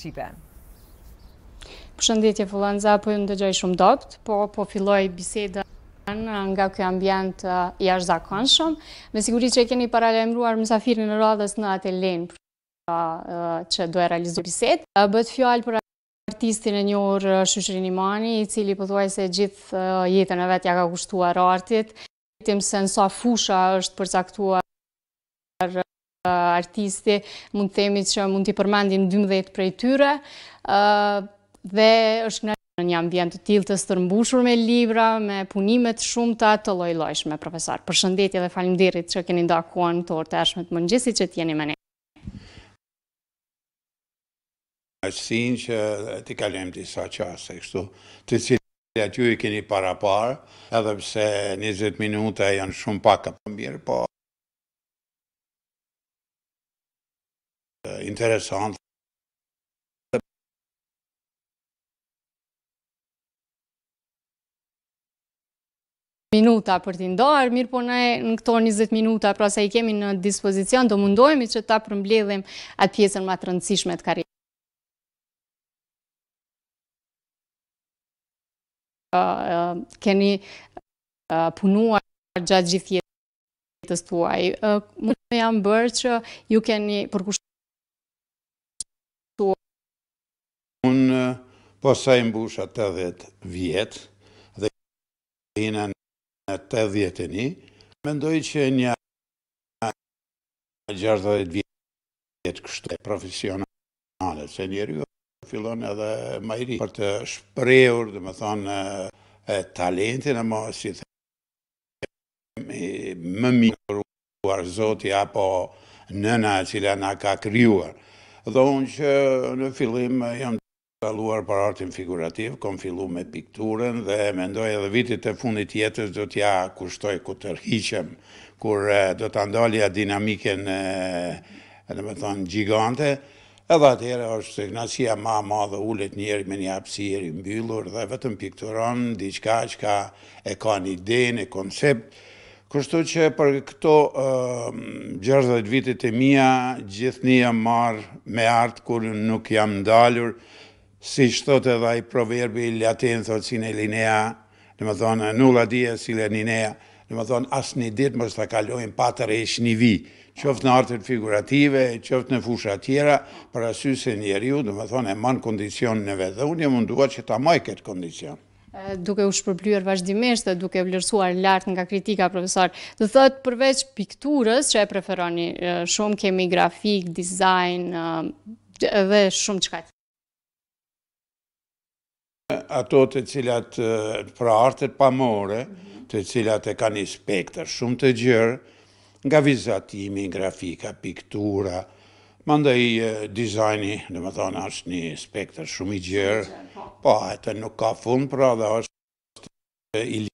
Shqipe. Përshëndetje Fulanza, po ju ndëgjoj shumë dopt, po, po filloj biseda nga kjo ambient i jash zakonshëm. Me siguri që e keni paralemruar mësafirin në radhës në atë lenë për që do e realizu biset. Uh, bët fjallë për artistin e njohur Shushrin Imani, i cili pëthuaj po se gjithë jetën e vetë ja ka kushtuar artit. këtim se nësa fusha është përcaktuar Eh, artisti, mund të themi që mund të përmandim 12 prej tyre, eh, dhe është nga në një ambient të tilë të stërmbushur me libra, me punimet shumë të atë lojlojshme, profesor. Për shëndetje dhe falimderit që keni da kuon të orë të ashmet më njësi që t'jeni me ne. Aqësin që t'i kalem disa qase, kështu, të cilë aty i keni para parë, edhe pse 20 minuta janë shumë pakë për mirë, po interesant. Minuta për t'i ndarë, mirë po në në këto 20 minuta, pra sa i kemi në dispozicion, do mundohemi që ta përmbledhem atë pjesën ma të rëndësishme të karierë. Keni punuar gjatë gjithjetës tuaj. Më të jam bërë që ju keni përkushtë Unë posa i mbusha 80 vjetë, dhe hina në 80 vjetë e mendoj që një 60 vjetë kështu e profesionale, se njerë ju fillon edhe majri për të shpreur, dhe më thonë, talentin e ma, si të më mikruar zoti apo nëna cila na ka kryuar. Dhe unë që në fillim jam kaluar për artin figurativ, kom fillu me pikturën dhe mendoj edhe vitit e fundit jetës do t'ja kushtoj ku tërhiqem, kur do të ndalja dinamiken, e, në më thonë, gigante, edhe atëherë është të gnasia ma ma dhe ullet njerë me një apsirë i mbyllur dhe vetëm pikturon diçka që ka e ka një idejnë, e koncept, Kështu që për këto uh, 60 vitit e mija, gjithë një jam marë me artë kur nuk jam ndalur, si shtot edhe ai proverbi latin thot si në linea, në më thonë, nula dje si le linea, në më thonë, asë një ditë mështë të kalojnë patër e ishë një vi, qoftë në artër figurative, qoftë në fusha tjera, për asysë e njeriu, në më thonë, e manë kondicion në vedhë, dhe unë jë mundua që ta maj këtë kondicion. Duke u shpërblyer vazhdimisht dhe duke vlerësuar lartë nga kritika, profesor, dhe thëtë përveç pikturës që e preferoni, shumë kemi grafik, design dhe shumë qëka ato të cilat për artët pamore, të cilat e ka një spektër shumë të gjërë, nga vizatimi, grafika, piktura, më ndaj dizajni, dhe më thonë, është një spektër shumë i gjërë, po, e të nuk ka fund, pra dhe është i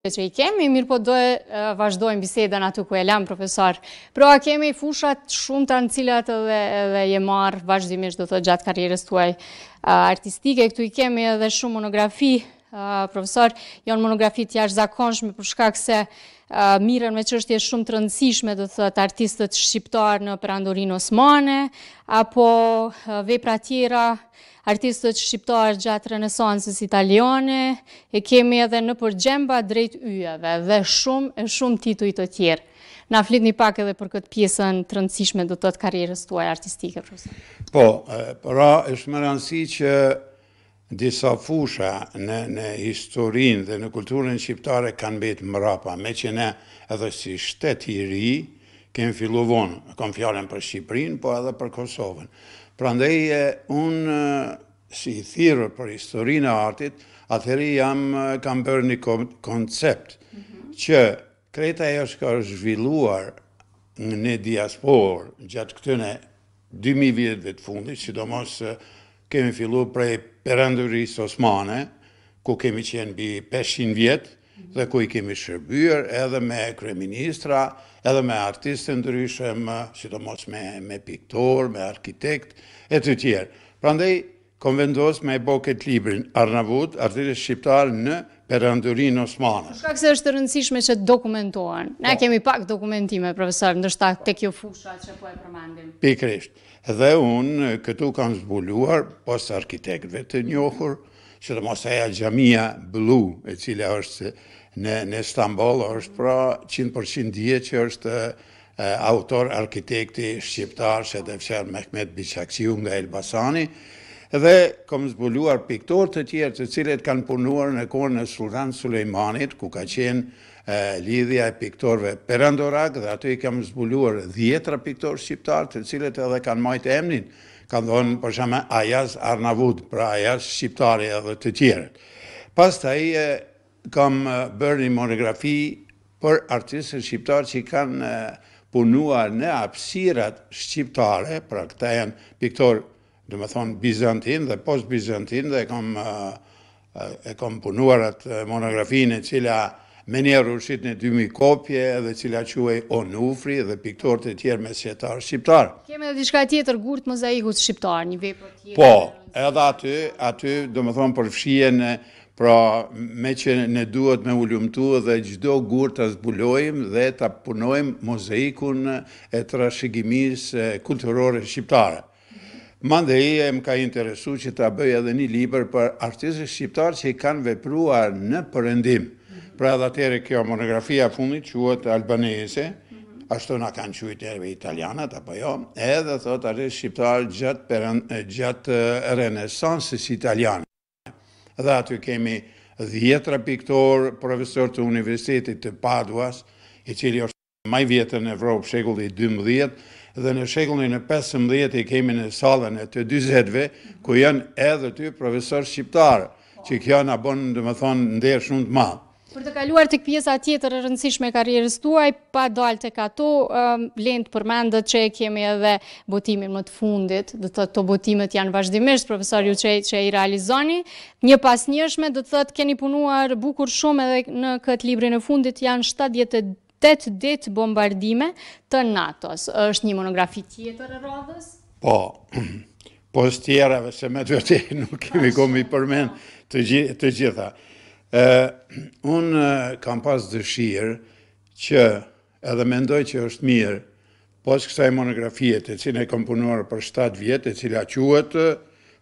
Për i kemi, mirë po dojë vazhdojmë bisedën aty atë ku e lamë, profesor. Pro, a kemi i fushat shumë të në cilat dhe je marë vazhdimisht do të gjatë karierës të uaj artistike. Këtu i kemi edhe shumë monografi, profesor, jonë monografi të jashtë zakonshme përshkak se mirën me qështje shumë të rëndësishme dhe të artistët shqiptarë në përandorinë osmane, apo vepra tjera artistët shqiptarë gjatë renesansës italiane, e kemi edhe në përgjemba drejt ujeve dhe shumë e shumë tituj të tjerë. Na aflit një pak edhe për këtë pjesën të rëndësishme do të të karierës të uaj artistike. Po, para është më rëndësi që disa fusha në historinë dhe në kulturën shqiptare kanë betë mrapa, me që ne edhe si shtetë i ri kemë fillu vonë, kam fjallën për Shqiprinë, po edhe për Kosovën. Pra ndaj e unë si thirë për historinë e artit, atëheri jam kam bërë një koncept mhm. që kreta e është ka zhvilluar në një diasporë gjatë këtëne 2000 vjetëve të fundit, sidomos kemi fillu prej perandurisë osmane, ku kemi qenë bi 500 vjetë, dhe ku i kemi shërbyrë edhe me kreministra, edhe me artistë ndryshëm, si të mos me, me piktor, me arkitekt, e të tjerë. Prandaj, kom vendos me e bo këtë librin Arnavut, artistë shqiptar në për rëndurin Osmanës. Shka këse është të rëndësishme që dokumentohen. Ne po. kemi pak dokumentime, profesor, ndërshëta të kjo fusha që po e përmandim. Pikrisht. Dhe unë këtu kam zbuluar, pas arkitektve të njohur, që të mos e gjamia blu, e cilja është në Istanbul, është pra 100% dje që është autor, arkitekti, shqiptar, që të fësherë Mehmet Bishakqiu nga Elbasani, dhe kom zbuluar piktor të tjerë të cilet kanë punuar në kohën në Sultan Sulejmanit, ku ka qenë lidhja e piktorve perandorak dhe aty i kam zbuluar djetra piktor shqiptar të cilet edhe kanë majtë emnin, kanë dhonë përshame Ajas Arnavud, pra Ajas Shqiptari edhe të tjere. Pas të aji kam bërë një monografi për artistë shqiptar që kanë punuar në apsirat shqiptare, pra këta janë piktorë dhe me thonë Bizantin dhe post Bizantin dhe kam, e kam punuar atë monografinë e cila menjerë rrushit në 2000 kopje dhe cila quaj Onufri dhe piktorët e tjerë me sjetarë shqiptarë. Kemi edhe dishka tjetër gurt mozaikut shqiptarë, një vepër tjetër? Po, edhe aty, aty dhe me thonë përfshien pra me që ne duhet me ullumtu dhe gjdo gurë të zbulojmë dhe të punojmë mozaikun e trashegimis kulturore shqiptare. Mande eje më ka interesu që të bëjë edhe një liber për artisës shqiptarë që i kanë vepruar në përëndim. Pra dhe atere kjo monografia fundit quat albanese, ashtu nga kanë quajtë njerëve italianat, apo jo, edhe thot arre shqiptar gjatë, eh, renesansës italianë. Dhe aty kemi dhjetra piktorë, profesor të universitetit të Paduas, i cili është maj vjetër në Evropë, shekullit 12, dhe në shekullin e 15 i kemi në salën e të 20-ve, ku janë edhe ty profesor shqiptarë, që kjo në bonë, dhe më thonë, ndërë shumë të madhë. Për të kaluar të këpjesa tjetër e rëndësishme karierës tuaj, pa dalë të ka to, lënd përmendët që kemi edhe botimin më të fundit, dhe të të botimet janë vazhdimisht, profesor ju që i realizoni, një pas njëshme, dhe të të keni punuar bukur shumë edhe në këtë librin e fundit, janë 72 8 dit bombardime të NATO-s. është një monografi tjetër e radhës? Po, po së tjereve, se me të vërti nuk kemi komi përmen të gjitha. Unë kam pas dëshirë që edhe mendoj që është mirë, po së kësaj monografiet e cilë e punuar për 7 vjetë e cilë a quëtë,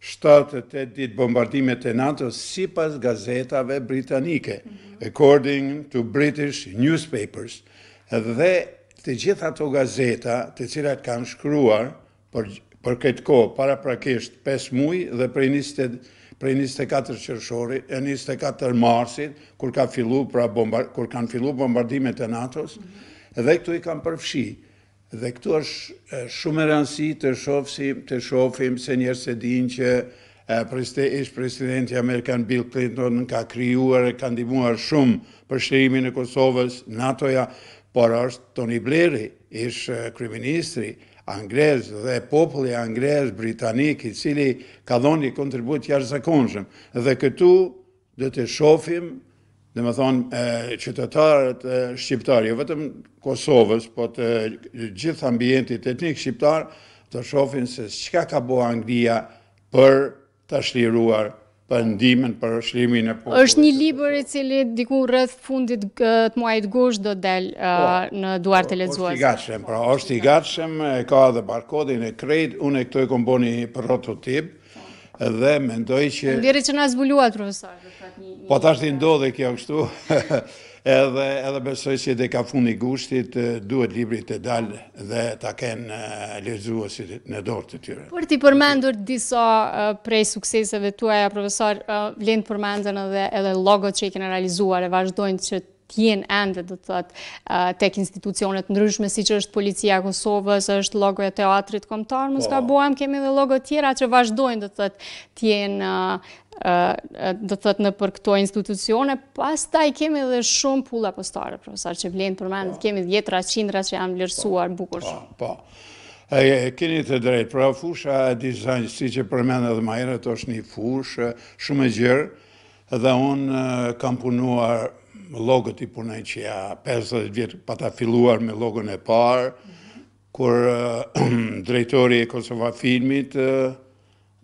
78 ditë bombardimet e nato si pas gazetave britanike, according to British newspapers, dhe të gjithë ato gazeta të cilat kanë shkruar për, për këtë kohë, para prakisht 5 mujë dhe prej 24 qërshori 24 marsit, kur, ka pra bombard, kur kanë fillu bombardimet e NATO-s, dhe këtu i kanë përfshi. Dhe këtu është shumë rëndësi të shofim, të shofim se njerës e din që Preste, presidenti Amerikan Bill Clinton ka kryuar e ka ndimuar shumë për shërimin e Kosovës, NATO-ja, por është Tony Blair, ish kryministri, angrez dhe populli angrez britanik i cili ka dhoni kontribut jarë zakonshëm. Dhe këtu dhe të shofim dhe më thonë qytetarët shqiptarë, jo vetëm Kosovës, po të gjithë ambientit etnik shqiptarë, të shofin se qka ka bo Anglia për të shliruar për ndimin, për shlimin e po. është një liber e cili diku rrëth fundit të muajt gush do del po, në duar të lezuas. Po, është i gatshem, pra, është i gatshem, e ka dhe barkodin e krejt, unë e këtoj kom bo një prototip, dhe mendoj që... Në vjeri që në zbuluat, profesor. Po të ashtë i ndodhe kjo kështu, edhe besoj që dhe ka fundi gushtit, duhet libri të dalë dhe ta kenë lezuësit në dorë të tyre. Por ti përmendur disa prej sukseseve tuaja, profesor, lindë përmendën edhe logot që i kene realizuar e vazhdojnë që të t'jen endë, dhe të thëtë, tek institucionet ndryshme, si që është policia Kosovës, është logo e teatrit komtar, më s'ka po. bohem, kemi dhe logo tjera që vazhdojnë, dhe thëtë, t'jen dhe thëtë në për këto institucione, pas taj kemi dhe shumë pula postare, profesor, që vlenë përmenë, mendët, po. kemi djetra, qindra që janë vlerësuar, bukur shumë. Po, po. e keni të drejtë, pra fusha e dizajnë, si që për mendët dhe majrët, është një fushë, shumë e dhe unë kam punuar më logët i punaj që ja 50 vjetë pa ta filluar me logën e parë, kur drejtori e Kosova Filmit,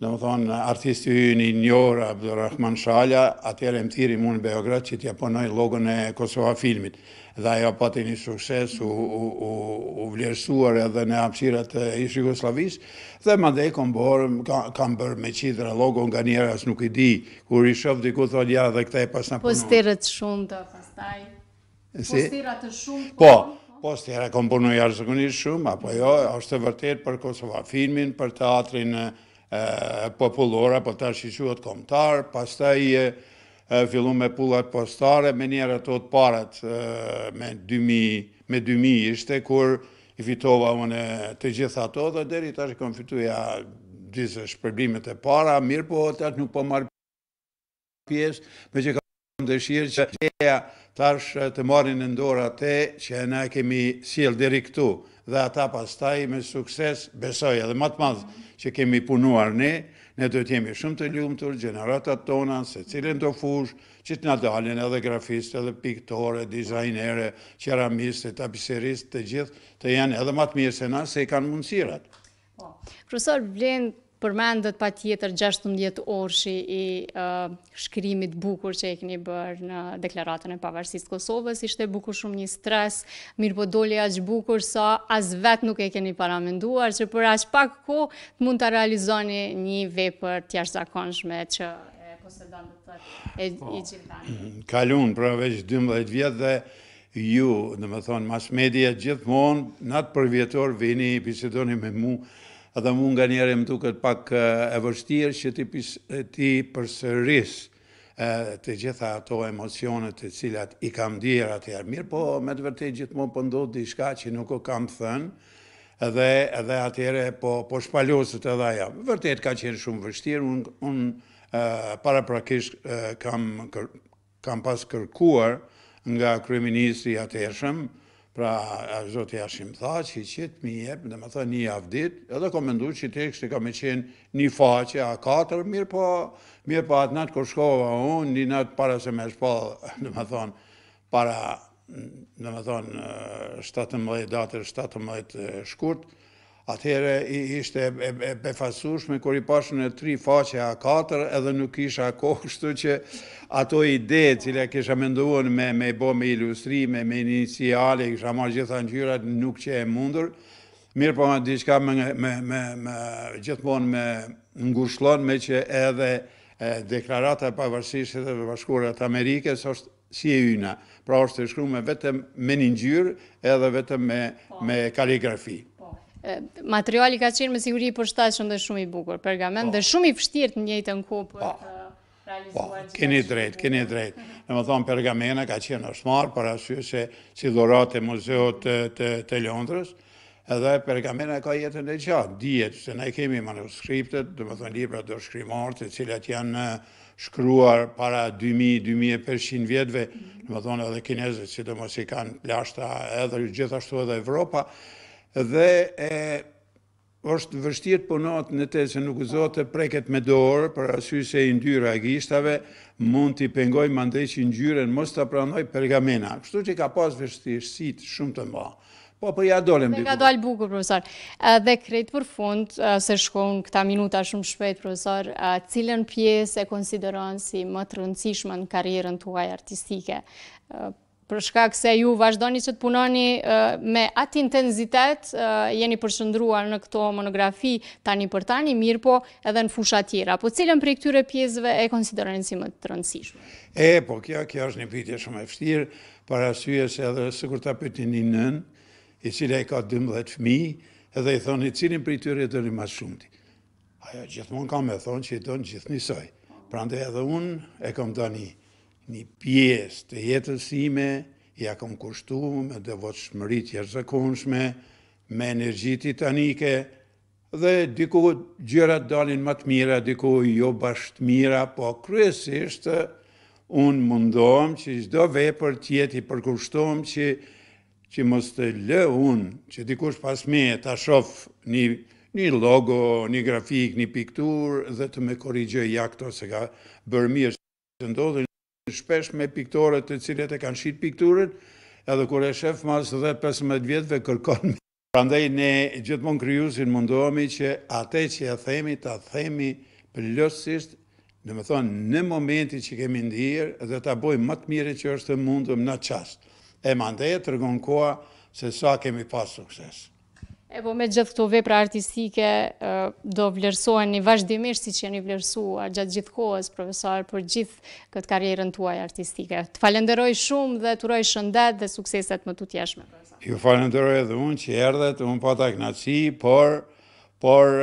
dhe më thonë, artisti ju një njërë, Abdurrahman Shalja, atër e më thiri mund Beograd që t'ja ponoj logën e Kosova filmit. Dhe ajo pati një sukses u vlerësuar edhe në apsirat e ishë Jugoslavis, dhe më dhe kom borë, kam bërë me qidra logo nga njëra, asë nuk i di, kur i shëfë diku thot ja dhe këta e pas në punu. Posterët shumë të pastaj, shumë po, të punu. Po, së tjera kompunu shumë, apo jo, është të vërtet për Kosova filmin, për teatrin, populora, po tash i quhet kombëtar, pastaj e fillu me pullat postare, me njerë ato të parët me 2000, me 2000 ishte, kur i fitova unë të gjitha ato, dhe deri tash i kom fituja disë shpërbimet e para, mirë po të atë nuk po marë pjesë, me që kam dëshirë që e tash të marrin në ndora te që e na kemi siel deri këtu dhe ata pastaj me sukses besoj edhe matë madhë që kemi punuar ne, ne do t'jemi shumë të ljumëtur, gjeneratat tona, se cilin do fush, që t'na dalin edhe grafiste, edhe piktore, dizajnere, qeramiste, tapiseriste, të gjithë, të janë edhe matë mirë se na, se i kanë mundësirat. Kërësor, po. vlenë përmendët pa tjetër 16 orëshi i uh, shkrimit bukur që e këni bërë në deklaratën e pavarësisë Kosovës, ishte bukur shumë një stres, mirë po doli aqë bukur sa as vetë nuk e keni paramenduar, që për aqë pak ko të mund të realizoni një vepër të jashtë zakonshme që e dhe të të të të të të të të të 12 vjetë dhe ju, dhe më thonë, mas media gjithmonë, natë për vjetor vini, bisedoni me mu, edhe mund nga njerë e më duket pak e vështirë që ti, ti përsëris të gjitha ato emocionet të cilat i kam dhjerë atëherë. Mirë po, me të vërtej gjithë mund po pëndodhë di shka që nuk o kam thënë, edhe, edhe po, po shpallosët edhe aja. Vërtet ka qenë shumë vështirë, unë un, para prakish kam, kam pas kërkuar nga kryeministri atëhershëm, ëh Pra, zotë jashim tha që i qitë mi jep, dhe më tha një avdit, edhe ka mëndu që të kështë ka me qenë një faqe a katër, mirë po, mirë po atë natë kërë shkova unë, një natë para se me shpallë, dhe më thonë, para, mm, dhe më thonë, 17 datër, 17 shkurtë, Atëhere ishte e befasushme, kër i pashën e tri faqe a katër, edhe nuk isha kohështu që ato ide cilë e kisha menduon me i bo me ilustrime, me iniciale, kisha marrë gjitha në gjyrat nuk që e mundur, mirë po më diqka me gjithmon me ngushlon me që edhe deklarata përvërsishtet e përvashkurat Amerikës është si e yna, pra është të shkru me vetëm me një gjyrë edhe vetëm me po. kaligrafi materiali ka qenë me siguri i shtashën dhe shumë i bukur, pergament, po. dhe shumë i fështirë të njëjtë në kohë për po. të po, realizuar. Keni drejt, keni drejt. Në mhm. më thonë, pergamena ka qenë në shmarë për asyë se si dhurat e muzeot të Londrës, edhe pergamena ka jetën dhe qatë, djetë, se ne kemi manuskriptet, dhe më thonë, libra dhe shkrimartë, të cilat janë shkruar para 2000-2500 vjetëve, në mhm. më thonë, edhe kinezët, si i kanë lashta edhe gjithashtu edhe Evropa, dhe është vështirë punat në te se nuk zotë të preket me dorë, për asy se i ndyra e gishtave, mund t'i pengoj mandej që i ndyren, mos t'a pranoj pergamena. Kështu që ka pas vështirësit shumë të mba. Po, po ja dolem dhe. Dhe ka dolë bukur, profesor. Dhe krejt për fund, se shkonë këta minuta shumë shpejt, profesor, cilën pjesë e konsideron si më të në karierën të uaj artistike? për shkak se ju vazhdoni që të punoni me atë intenzitet, jeni përshëndruar në këto monografi tani për tani, mirë po edhe në fusha tjera. Po cilën për i këtyre pjesëve e konsiderën si më të rëndësishme? E, po kjo, kjo është një pytje shumë e fështirë, për asyje se edhe së kur të pëtin një nën, i cilë e ka 12 fmi, edhe i thonë i cilën për i tyre e të një mas shumëti. Aja, gjithmonë kam e thonë që i tonë gjithë njësoj. Prande edhe unë e kam të një një pjesë të jetës ja kom kushtu me dhe vëtë shmërit jërzëkonshme, me energji titanike, dhe diku gjërat dalin më të mira, diku jo bashkët mira, po kryesisht unë mundohem që gjdo vepër tjeti përkushtohem që që mos të lë unë, që dikush pas me ta shof një, një logo, një grafik, një piktur, dhe të me korrigjoj ja këto se ka bërë mirë që ndodhën, shpesh me piktore të cilët e kanë shqit pikturën, edhe kur e shef mas dhe 15 vjetëve kërkon me. Prandaj ne gjithmonë kryusin mundohemi që atë që e themi, ta themi plësisht, dhe me thonë në momenti që kemi ndihirë dhe ta bojë më të mire që është të mundëm në qasë. E mandeje të rëgon se sa kemi pas sukses. E po me gjithë këto vepra artistike do vlerësojnë një vazhdimisht si që jeni vlerësuar gjatë gjithë kohës, profesor, për gjithë këtë karjerën tuaj artistike. Të falenderoj shumë dhe të uroj shëndet dhe sukseset më të tjeshme. Ju falenderoj edhe unë që erdhet, unë po të knaci, por, por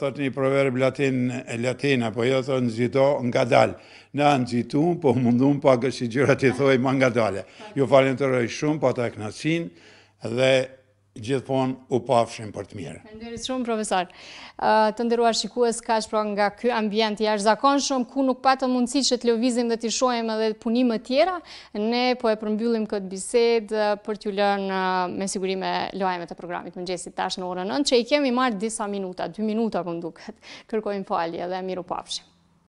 thot një proverb latin, latin, apo jo thot në zito nga dalë. në zitu, po mundun pa kështë gjyra të thoi më nga dalë. Ju falenderoj shumë, po të knacin, dhe gjithpon u pafshim për të mirë. Ndërit shumë, profesor. Të ndëruar shikues, ka shpro nga kjo ambient i ashtë zakon shumë, ku nuk patë mundësi që të lëvizim dhe të ishojmë edhe punim e tjera, ne po e përmbyllim këtë bised për t'ju lënë me sigurime loajme të programit më gjesit tash në orën nënë, që i kemi marë disa minuta, dy minuta këndukët, po kërkojmë falje dhe miru pafshim.